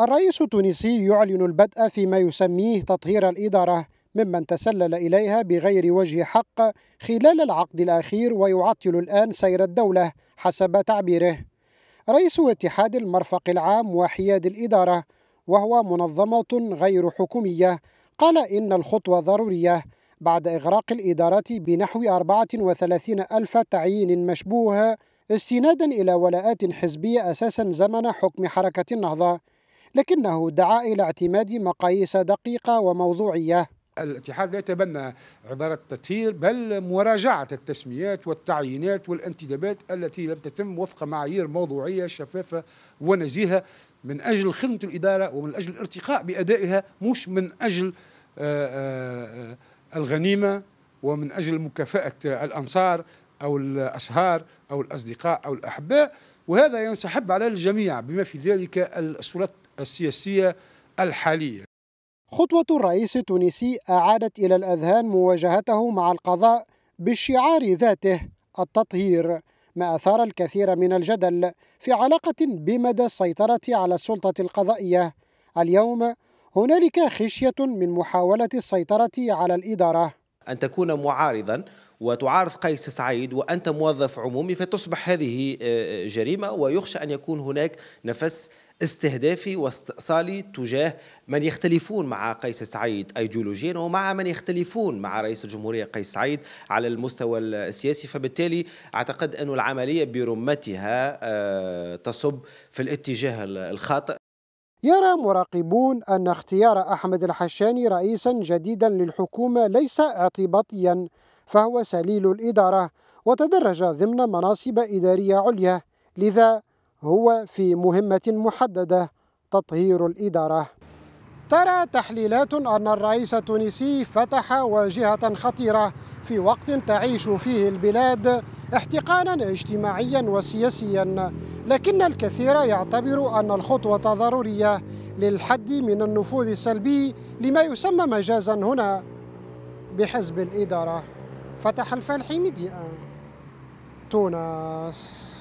الرئيس التونسي يعلن البدء فيما يسميه تطهير الإدارة ممن تسلل إليها بغير وجه حق خلال العقد الأخير ويعطل الآن سير الدولة حسب تعبيره رئيس اتحاد المرفق العام وحياد الإدارة وهو منظمة غير حكومية قال إن الخطوة ضرورية بعد إغراق الإدارة بنحو 34 ألف تعيين مشبوه استنادا إلى ولاءات حزبية أساسا زمن حكم حركة النهضة لكنه دعا إلى اعتماد مقاييس دقيقة وموضوعية الاتحاد لا يتبنى عبارة تطهير بل مراجعة التسميات والتعيينات والانتدابات التي لم تتم وفق معايير موضوعية شفافة ونزيهة من أجل خدمة الإدارة ومن أجل الارتقاء بأدائها مش من أجل آه، آه، آه، الغنيمة ومن أجل مكافأة الأنصار أو الأسهار أو الأصدقاء أو الأحباء وهذا ينسحب على الجميع بما في ذلك السلطات السياسية الحالية خطوة الرئيس التونسي أعادت إلى الأذهان مواجهته مع القضاء بالشعار ذاته التطهير ما أثار الكثير من الجدل في علاقة بمدى السيطرة على السلطة القضائية اليوم هنالك خشية من محاولة السيطرة على الإدارة أن تكون معارضا وتعارض قيس سعيد وأنت موظف عمومي فتصبح هذه آه، آه، جريمة ويخشى أن يكون هناك نفس استهدافي واستئصالي تجاه من يختلفون مع قيس سعيد ايديولوجيا ومع من يختلفون مع رئيس الجمهوريه قيس سعيد على المستوى السياسي فبالتالي اعتقد أن العمليه برمتها آه، تصب في الاتجاه الخاطئ يرى مراقبون ان اختيار احمد الحشاني رئيسا جديدا للحكومه ليس اعتباطيا فهو سليل الإدارة وتدرج ضمن مناصب إدارية عليا لذا هو في مهمة محددة تطهير الإدارة ترى تحليلات أن الرئيس التونسي فتح واجهة خطيرة في وقت تعيش فيه البلاد احتقانا اجتماعيا وسياسيا لكن الكثير يعتبر أن الخطوة ضرورية للحد من النفوذ السلبي لما يسمى مجازا هنا بحزب الإدارة فتح الفالحي ميديا تونس